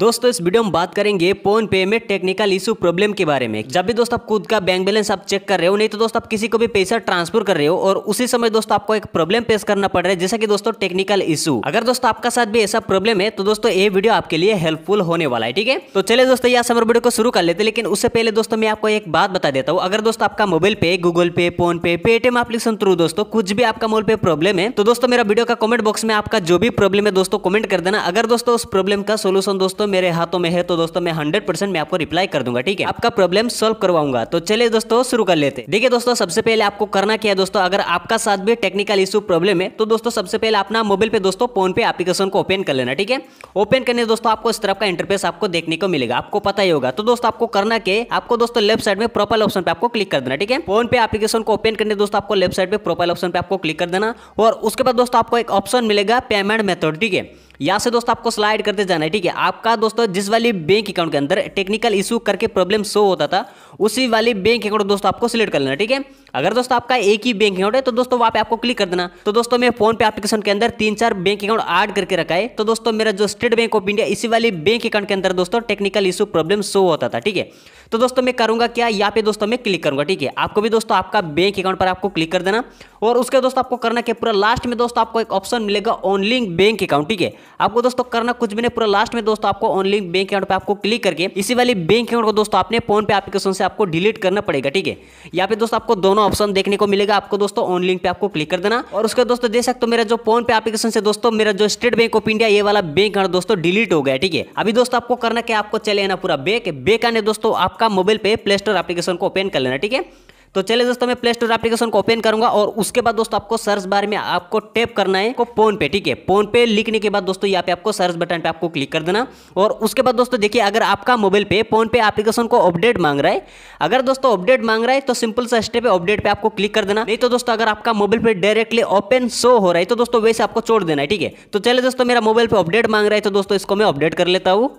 दोस्तों इस वीडियो में बात करेंगे फोन पे में टेक्निकल इशू प्रॉब्लम के बारे में जब भी दोस्तों आप खुद का बैंक बैलेंस आप चेक कर रहे हो नहीं तो दोस्तों आप किसी को भी पैसा ट्रांसफर कर रहे हो और उसी समय दोस्तों आपको एक प्रॉब्लम फेस करना पड़ रहा है जैसा कि दोस्तों टेक्निकल इशू अगर दोस्तों आपका साथ भी ऐसा प्रॉब्लम है तो दोस्तों ये वीडियो आपके लिए हेल्पफुल होने वाला है ठीक है तो चले दोस्तों यहाँ समर वीडियो को शुरू कर लेते लेकिन उससे पहले दोस्तों मैं आपको एक बात बता देता हूँ अगर दोस्तों आपका मोबाइल पे गूगल पे फोन पे पेटीएम एप्लीकेशन थ्रू दोस्तों कुछ भी आपका मोबाइल पे प्रॉब्लम है तो दोस्तों मेरा वीडियो का कॉमेंट बॉक्स में आपका जो भी प्रॉब्लम है दोस्तों कमेंट कर देना अगर दोस्तों उस प्रॉब्लम का सोल्यूशन दोस्तों दोस्तों मेरे हाथों में है तो दोस्तों मैं हंड्रेड परसेंट आपको रिप्लाई कर दूंगा ठीक है आपका प्रॉब्लम सोल्व करवाऊंगा तो चलिए दोस्तों शुरू कर लेते देखिए दोस्तों सबसे पहले आपको करना क्या है दोस्तों अगर आपका साथ भी टेक्निकल इशू प्रॉब्लम है तो दोस्तों सबसे पहले अपना मोबाइल पे दोस्तों फोन पे एप्लीकेशन को ओपन कर लेना ठीक है ओपन करने दोस्तों आपको इस तरफ का इंटरफेस आपको देखने को मिलेगा आपको पता ही होगा तो दोस्तों आपको करना के आपको दोस्तों लेफ्ट साइड में प्रोफाइल ऑप्शन पे आपको क्लिक कर देना ठीक है फोन पे एप्लीकेशन को ओपन करने दोस्तों आपको लेफ्ट साइड पे प्रोफाइल ऑप्शन पे आपको क्लिक कर देना और उसके बाद दोस्तों आपको एक ऑप्शन मिलेगा पेमेंट मेथड ठीक है यहाँ से दोस्तों आपको स्लाइड करते जाना है ठीक है आपका दोस्तों जिस वाली बैंक अकाउंट के अंदर टेक्निकल इशू करके प्रॉब्लम शो होता था उसी वाली बैंक अकाउंट दोस्तों आपको सिलेक्ट कर लेना ठीक है अगर दोस्तों आपका एक ही बैंक अकाउंट है तो दोस्तों वहाँ पे आपको क्लिक कर देना तो दोस्तों मैं फोन पे एप्लीकेशन के अंदर तीन चार बैंक अकाउंट ऐड करके रखा है तो दोस्तों मेरा जो स्टेट बैंक ऑफ इंडिया इसी वाली बैंक अकाउंट के अंदर दोस्तों टेक्निकल इशू प्रॉब्लम शो होता था ठीक है तो दोस्तों मैं करूंगा क्या यहाँ पे दोस्तों मैं क्लिक करूंगा ठीक है आपको भी दोस्तों आपका बैंक अकाउंट पर आपको क्लिक कर देना और उसके दोस्तों आपको करना क्या पूरा लास्ट में दोस्तों आपको एक ऑप्शन मिलेगा ऑनलिंग बैंक अकाउंट ठीक है आपको दोस्तों करना कुछ भी नहीं पूरा लास्ट में दोस्तों आपको ऑनली बैंक अकाउंट पर आपको क्लिक करके इसी वाली बैंक अकाउंट को दोस्तों आपने फोन पे एप्लीकेशन से आपको डिलीट करना पड़ेगा ठीक है यहाँ पे दोस्तों आपको दोनों ऑप्शन देखने को मिलेगा आपको दोस्तों ऑनलाइन पे आपको क्लिक कर देना और उसके दोस्तों देख सकते हो मेरा जो फोन पे एप्लीकेशन से दोस्तों मेरा जो स्टेट बैंक ऑफ इंडिया ये वाला बैंक अकाउंट दोस्तों डिलीट हो गया ठीक है अभी दोस्तों आपको करना क्या आपको चले आना पूरा बैंक बेक आने दोस्तों आपका मोबाइल पे प्ले स्टोर एप्लीकेशन को ओपन कर लेना ठीक है तो चले दोस्तों मैं प्ले स्टोर एप्लीकेशन को ओपन करूंगा और उसके बाद दोस्तों आपको सर्च बार में आपको टैप करना है फोन पे ठीक है फोन पे लिखने के बाद दोस्तों यहाँ पे आपको सर्च बटन पे आपको क्लिक कर देना और उसके बाद दोस्तों देखिए अगर आपका मोबाइल पे फोन पे एप्लीकेशन को अपडेट मांग रहा है अगर दोस्तों अपडेट मांग रहा है तो सिंपल सा स्टेप अपडेट पे आपको क्लिक कर देना नहीं तो दोस्तों अगर आपका मोबाइल पे डायरेक्टली ओपन शो हो रहा है तो दोस्तों वैसे आपको छोड़ देना है ठीक है तो चले दोस्तों मेरा मोबाइल पे अपडेट मांग रहा है तो दोस्तों इसको मैं अपडेट कर लेता हूँ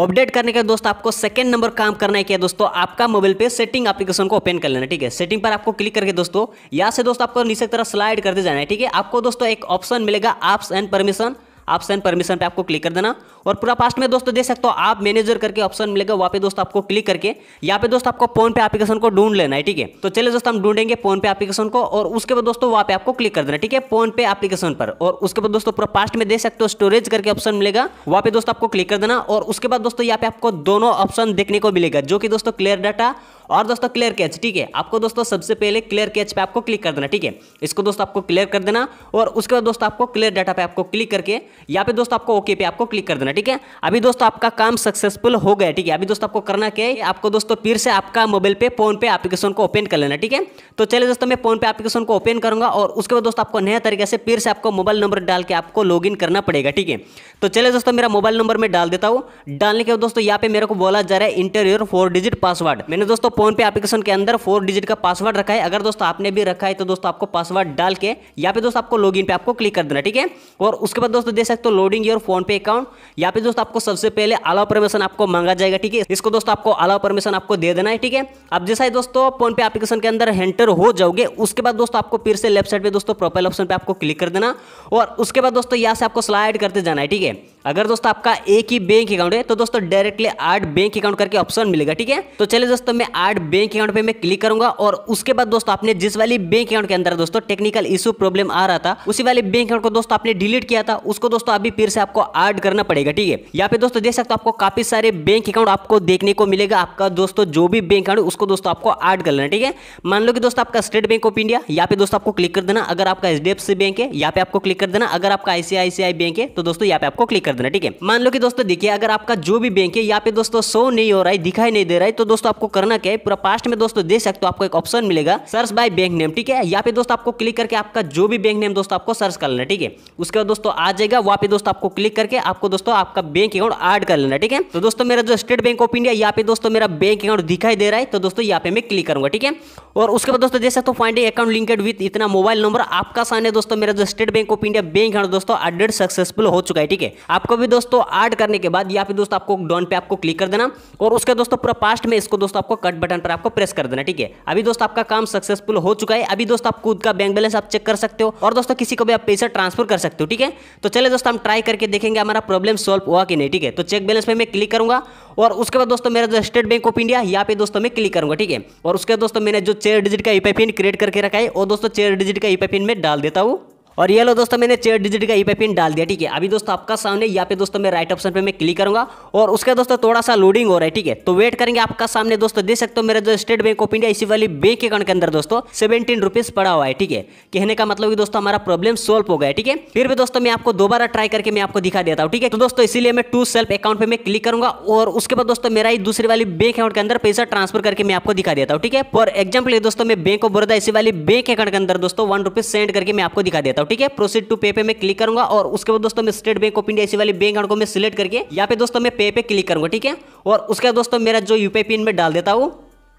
अपडेट करने का दोस्तों आपको सेकंड नंबर काम करना है क्या दोस्तों आपका मोबाइल पे सेटिंग एप्लीकेशन को ओपन कर लेना ठीक है सेटिंग पर आपको क्लिक करके दोस्तों यहाँ से दोस्तों आपको नीचे तरह स्लाइड करते जाना है ठीक है आपको दोस्तों एक ऑप्शन मिलेगा एप्स एंड परमिशन आप सेंड परमिशन पे आपको क्लिक कर देना और पूरा पास्ट में दोस्तों देख सकते हो आप मैनेजर करके ऑप्शन मिलेगा वहाँ पे दोस्तों आपको क्लिक करके यहाँ पे दोस्तों आपको फोन पे एप्लीकेशन को ढूंढ लेना है ठीक है तो चलिए दोस्तों हम ढूंढेंगे फोन पे एप्लीकेशन को और उसके बाद दोस्तों वहाँ पे आपको क्लिक कर देना ठीक है फोन पे एप्लीकेशन पर और उसके बाद दोस्तों पूरा पास्ट में देख सकते हो स्टोरेज करके ऑप्शन मिलेगा वहाँ पे दोस्तों आपको क्लिक कर देना और उसके बाद दोस्तों यहाँ पे आपको दोनों ऑप्शन देखने को मिलेगा जो कि दोस्तों क्लियर डाटा और दोस्तों क्लियर कैच ठीक है आपको दोस्तों सबसे पहले क्लियर कैच पे आपको क्लिक कर देना ठीक है इसको दोस्तों आपको क्लियर कर देना और उसके बाद दोस्तों आपको क्लियर डाटा पे आपको क्लिक करके या फिर दोस्तों आपको ओके पे आपको क्लिक कर देना ठीक है अभी दोस्तों आपका काम सक्सेसफुल हो गया ठीक है अभी दोस्तों आपको करना क्या है आपको दोस्तों फिर से आपका मोबाइल पे फोन पे एप्लीकेशन को ओपन कर लेना ठीक है तो चलिए दोस्तों मैं फोन पे एप्लीकेशन को ओपन करूंगा और उसके बाद दोस्तों आपको नया तरीके से फिर से आपको मोबाइल नंबर डाल के आपको लॉग करना पड़ेगा ठीक है तो चलिए दोस्तों मेरा मोबाइल नंबर मैं डाल देता हूँ डालने के बाद दोस्तों यहाँ पे मेरे को बोला जा रहा है इंटरव्यू फोर डिजिट पासवर्ड मैंने दोस्तों फोन पे एप्लीकेशन के अंदर फोर डिजिट का पासवर्ड रखा है अगर दोस्तों आपने भी रखा है तो दोस्तों आपको पासवर्ड डाल के या फिर दोस्तों आपको लॉग पे आपको क्लिक कर देना ठीक है और उसके बाद दोस्तों देख सकते हो लोडिंग योर फोन पे अकाउंट या फिर दोस्तों आपको सबसे पहले अलाव परमिशन आपको मांगा जाएगा ठीक है इसको दोस्तों आपको अलाव परमिशन आपको दे देना है ठीक है अब जैसा ही दोस्तों फोन पे एप्लीकेशन के अंदर एंटर हो जाओगे उसके बाद दोस्तों आपको फिर से लेफ्ट साइड पे दोस्तों प्रोफाइल ऑप्शन पे आपको क्लिक कर देना और उसके बाद दोस्तों यहाँ से आपको स्लाइड करते जाना है ठीक है अगर दोस्तों आपका एक ही बैंक अकाउंट है तो दोस्तों डायरेक्टली आठ बैंक अकाउंट करके ऑप्शन मिलेगा ठीक है तो चलिए दोस्तों मैं आठ बैंक अकाउंट पे मैं क्लिक करूंगा और उसके बाद दोस्तों आपने जिस वाली बैंक अकाउंट के अंदर दोस्तों टेक्निकल इशू प्रॉब्लम आ रहा था उसी वाले बैंक अकाउंट को दोस्तों आपने डिलीट किया था उसको दोस्तों अभी फिर से आपको एड करना पड़ेगा ठीक है यहाँ पे दोस्तों देख सकते हो आपको काफी सारे बैंक अकाउंट आपको देखने को मिलेगा आपका दोस्तों जो भी बैंक अकाउंट उसको दोस्तों आपको एड कर लेना ठीक है मान लो कि दोस्तों आपका स्टेट बैंक ऑफ इंडिया यहाँ पे दोस्तों आपको क्लिक कर देना अगर आपका एच बैंक है यहाँ पे आपको क्लिक कर देना अगर आपका आईसीआईसीआई बैंक है तो दोस्तों यहाँ पे आपको क्लिक कर कर देना ठीक है मान लो कि दोस्तों देखिए अगर आपका जो भी बैंक है यहाँ पे दोस्तों शो नहीं हो रहा है दिखाई नहीं दे रहा है तो दोस्तों आपको करना क्या है पूरा पास्ट में दोस्तों दे सकते हो आपको एक ऑप्शन मिलेगा सर्च बाय बैंक नेम ठीक है यहाँ पे दोस्तों आपको क्लिक करके आपका जो भी बैंक नेम दोस्तों आपको सर्च कर लेना ठीक है उसके बाद दोस्तों आ जाएगा वहाँ पे दोस्तों आपको क्लिक करके आपको दोस्तों आपका बैंक अकाउंट एड कर लेना ठीक है तो दोस्तों मेरा जो स्टेट बैंक ऑफ इंडिया यहाँ पे दोस्तों मेरा बैंक अकाउंट दिखाई दे रहा है तो दोस्तों यहाँ पे मैं क्लिक करूंगा ठीक है और उसके बाद दोस्तों देख सकते हो फाइंडिंग अकाउंट लिंकेड विद इतना मोबाइल नंबर आपका सामने दोस्तों मेरा जो State Bank of India bank account दोस्तों अपडेट सक्सेसफुल हो चुका है ठीक है आप आपको भी दोस्तों ऐड करने के बाद या फिर दोस्तों आपको डॉन पे आपको क्लिक कर देना और उसके दोस्तों पूरा पास्ट में इसको दोस्तों आपको कट बटन पर आपको प्रेस कर देना ठीक है अभी दोस्तों आपका काम सक्सेसफुल हो चुका है अभी दोस्तों आप खुद का बैंक बैलेंस आप चेक कर सकते हो और दोस्तों किसी को भी आप पैसा ट्रांसफर कर सकते हो ठीक है तो चले दोस्तों हम ट्राई करके देखेंगे हमारा प्रॉब्लम सॉल्व हुआ कि नहीं ठीक है तो चेक बैलेंस में मैं क्लिक करूंगा और उसके बाद दोस्तों मेरा जो स्टेट बैंक ऑफ इंडिया यहाँ पे दोस्तों मैं क्लिक करूंगा ठीक है और उसके दोस्तों मैंने जो चेयर डिजिट का ई e क्रिएट करके रखा है और दोस्तों चेयर डिजिट का ई e में डाल देता हूँ और ये लो दोस्तों मैंने चेयर डिजिट का ई e पे पिन डाल दिया ठीक है अभी दोस्तों आपका सामने यहाँ पे दोस्तों मैं राइट ऑप्शन पे मैं क्लिक करूंगा और उसका दोस्तों थोड़ा सा लोडिंग हो रहा है ठीक है तो वेट करेंगे आपका सामने दोस्तों देख सकते हो मेरा जो स्टेट बैंक ऑफ इंडिया इसी वाली बैंक अकाउंट के अंदर दोस्तों सेवेंटीन रुपीज पड़ा हुआ है ठीक है कहने का मतलब दोस्तों हमारा प्रॉब्लम सोल्व हो गया ठीक है फिर भी दोस्तों मैं आपको दोबारा ट्राई करके मैं आपको दिखा देता हूँ ठीक है तो दोस्तों इसलिए मैं टू सेल्फ अकाउंट पे मैं क्लिक करूंगा और उसके बाद दोस्तों मेरा दूसरी वाली बैंक अकाउंट के अंदर पैसा ट्रांसफर करके मैं आपको दिखा देता हूँ ठीक है फॉर एग्जाम्पल दोस्तों मैं बैंक ऑफ बड़ा इसी वाली बैंक अकाउंट के अंदर दोस्तों वन रुपीज सेंड करके मैं आपको दिखा देता हूँ हूँ ठीक है प्रोसीड टू पे पे मैं क्लिक करूंगा और उसके बाद दोस्तों मैं स्टेट बैंक ऑफ इंडिया ऐसी वाली बैंक अकाउंट को मैं सिलेक्ट करके यहाँ पे दोस्तों मैं पे पे क्लिक करूंगा ठीक है और उसके बाद दोस्तों मेरा जो यूपीआई पिन में डाल देता हूँ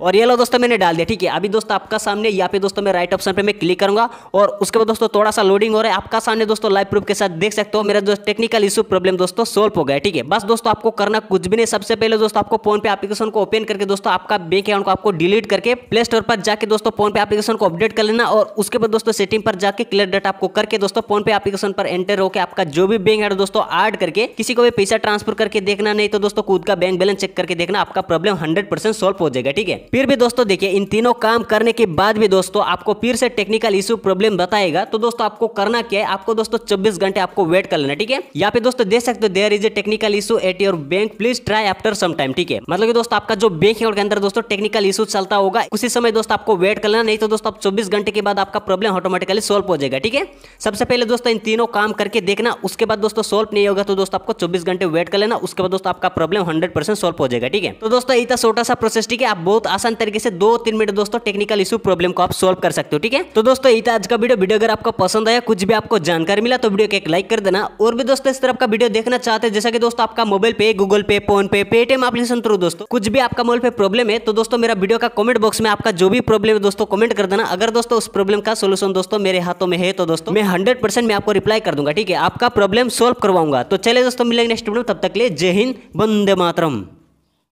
और ये लो दोस्तों मैंने डाल दिया ठीक है अभी दोस्तों आपका सामने यहाँ पे दोस्तों मैं राइट ऑप्शन पर मैं क्लिक करूंगा और उसके बाद दोस्तों थोड़ा सा लोडिंग हो रहा है आपका सामने दोस्तों लाइव प्रूफ के साथ देख सकते हो मेरा जो टेक्निकल इशू प्रॉब्लम दोस्तों सोल्व हो गया ठीक है बस दोस्तों आपको करना कुछ भी नहीं सबसे पहले दोस्तों आपको फोन पे एप्लीकेशन को ओपन करके दोस्तों आपका बैंक अकाउंट को आपको डिलीट करके प्ले स्टोर पर जाके दोस्तों फोन पे एप्लीकेशन को अपडेट कर लेना और उसके बाद दोस्तों सेटिंग पर जाकर क्लियर डेट आपको करके दोस्तों फोन पे एप्लीकेशन पर एंटर होकर आपका जो भी बैंक है दोस्तों ऐड करके किसी को भी पैसा ट्रांसफर करके देखना नहीं तो दोस्तों खुद का बैंक बैलेंस चेक करके देखना आपका प्रॉब्लम हंड्रेड सोल्व हो जाएगा ठीक है फिर भी दोस्तों देखिए इन तीनों काम करने के बाद भी दोस्तों आपको फिर से टेक्निकल इश्यू प्रॉब्लम बताएगा तो दोस्तों आपको करना क्या है आपको दोस्तों चौबीस घंटे आपको वेट कर लेना ठीक है यहाँ पे दोस्तों देख सकते हो there is a technical issue at your bank please try after some time ठीक है मतलब दोस्तों आपका जो बैंक अकाउंट के अंदर दोस्तों टेक्निकल इशू चलता होगा उसी समय दोस्तों आपको वेट कर लेना नहीं तो दोस्तों आप चौबीस घंटे के बाद आपका प्रॉब्लम ऑटोमेटिकली सोल्व हो जाएगा ठीक है सबसे पहले दोस्तों इन तीनों काम करके देखना उसके बाद दोस्तों सोल्व नहीं होगा तो दोस्तों आपको चौबीस घंटे वेट कर लेना उसके बाद दोस्तों आपका प्रॉब्लम हंड्रेड सोल्व हो जाएगा ठीक है तो दोस्तों इतना छोटा सा प्रोसेस ठीक है आप बहुत आसान तरीके से दो तीन मिनट दोस्तों टेक्निकल इशू प्रॉब्लम को आप सोल्व कर सकते हो ठीक है तो दोस्तों ये आज का वीडियो वीडियो अगर आपको पसंद आया कुछ भी आपको जानकारी मिला तो वीडियो को एक लाइक कर देना और भी दोस्तों इस तरह का वीडियो देखना चाहते हैं जैसा कि दोस्तों आपका मोबाइल पे गूगल पे फोन पे पेटीएम एप्लीकेशन थ्रू दोस्तों कुछ भी आपका मोबाइल पे प्रॉब्लम है तो दोस्तों मेरा वीडियो का कमेंट बॉक्स में आपका जो भी प्रॉब्लम है दोस्तों कमेंट कर देना अगर दोस्तों उस प्रॉब्लम का सोल्यूशन दोस्तों मेरे हाथों में है तो दोस्तों मैं हंड्रेड परसेंट मैं आपको रिप्लाई कर दूंगा ठीक है आपका प्रॉब्लम सोल्व करवाऊंगा तो चले दोस्तों मिलेंगे नेक्स्ट वीडियो तब तक ले जय हिंद वंदे मातरम